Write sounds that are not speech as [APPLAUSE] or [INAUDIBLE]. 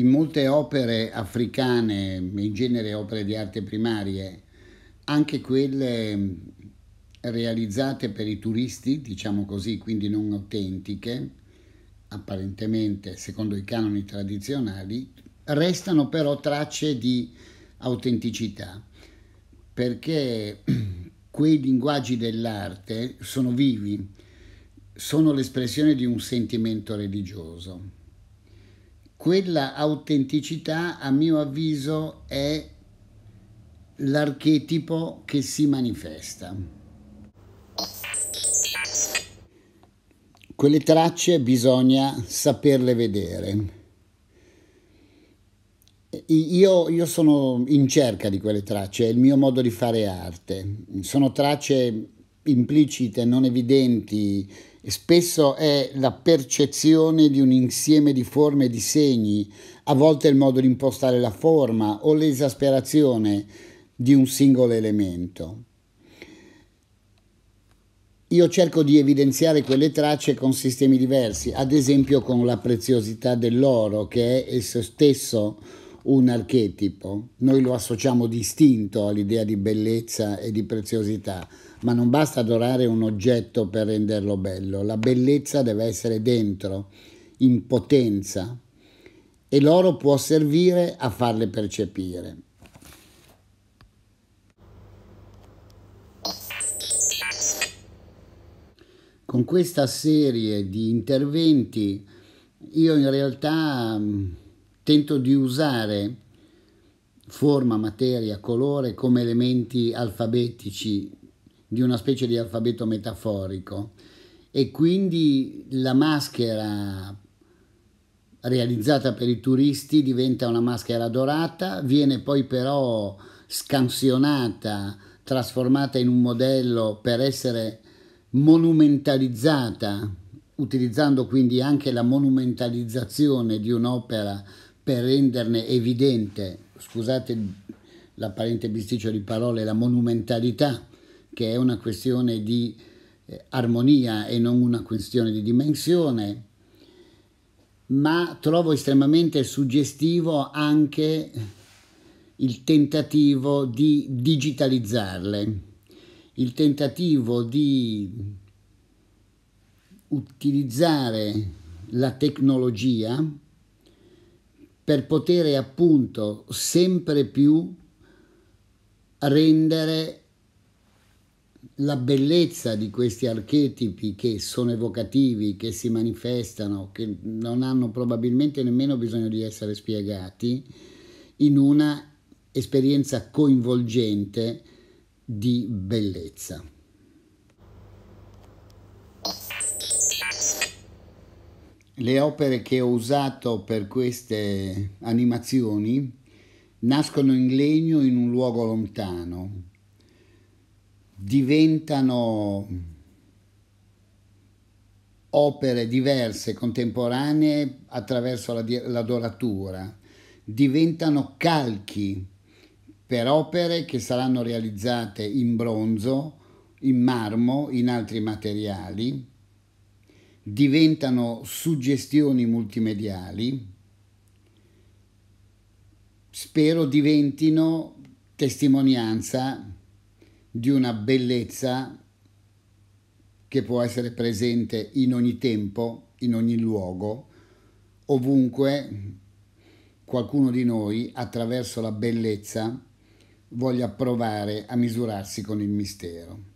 in molte opere africane, in genere opere di arte primarie, anche quelle mm, realizzate per i turisti, diciamo così, quindi non autentiche, apparentemente secondo i canoni tradizionali, restano però tracce di autenticità, perché [CLEARS THROAT] quei linguaggi dell'arte sono vivi, sono l'espressione di un sentimento religioso quella autenticità, a mio avviso, è l'archetipo che si manifesta. Quelle tracce bisogna saperle vedere. Io, io, sono in cerca di quelle tracce, è il mio modo di fare arte. Sono tracce implicite, non evidenti, Spesso è la percezione di un insieme di forme e di segni, a volte il modo di impostare la forma o l'esasperazione di un singolo elemento. Io cerco di evidenziare quelle tracce con sistemi diversi, ad esempio con la preziosità dell'oro, che è esso stesso un archetipo. Noi lo associamo distinto all'idea di bellezza e di preziosità, ma non basta adorare un oggetto per renderlo bello, la bellezza deve essere dentro, in potenza, e l'oro può servire a farle percepire. Con questa serie di interventi io in realtà mm, tento di usare forma, materia, colore come elementi alfabetici di una specie di alfabeto metaforico e quindi la maschera realizzata per i turisti diventa una maschera dorata, viene poi però scansionata, trasformata in un modello per essere monumentalizzata, utilizzando quindi anche la monumentalizzazione di un'opera per renderne evidente, scusate l'apparente bisticcio di parole, la monumentalità che è una questione di eh, armonia e non una questione di dimensione, ma trovo estremamente suggestivo anche il tentativo di digitalizzarle, il tentativo di utilizzare la tecnologia per poter appunto sempre più rendere la bellezza di questi archetipi che sono evocativi, che si manifestano, che non hanno probabilmente nemmeno bisogno di essere spiegati, in una esperienza coinvolgente di bellezza. Le opere che ho usato per queste animazioni nascono in legno in un luogo lontano, diventano opere diverse, contemporanee attraverso la, la doratura, diventano calchi per opere che saranno realizzate in bronzo, in marmo, in altri materiali, diventano suggestioni multimediali, spero diventino testimonianza di una bellezza che può essere presente in ogni tempo, in ogni luogo, ovunque qualcuno di noi attraverso la bellezza voglia provare a misurarsi con il mistero.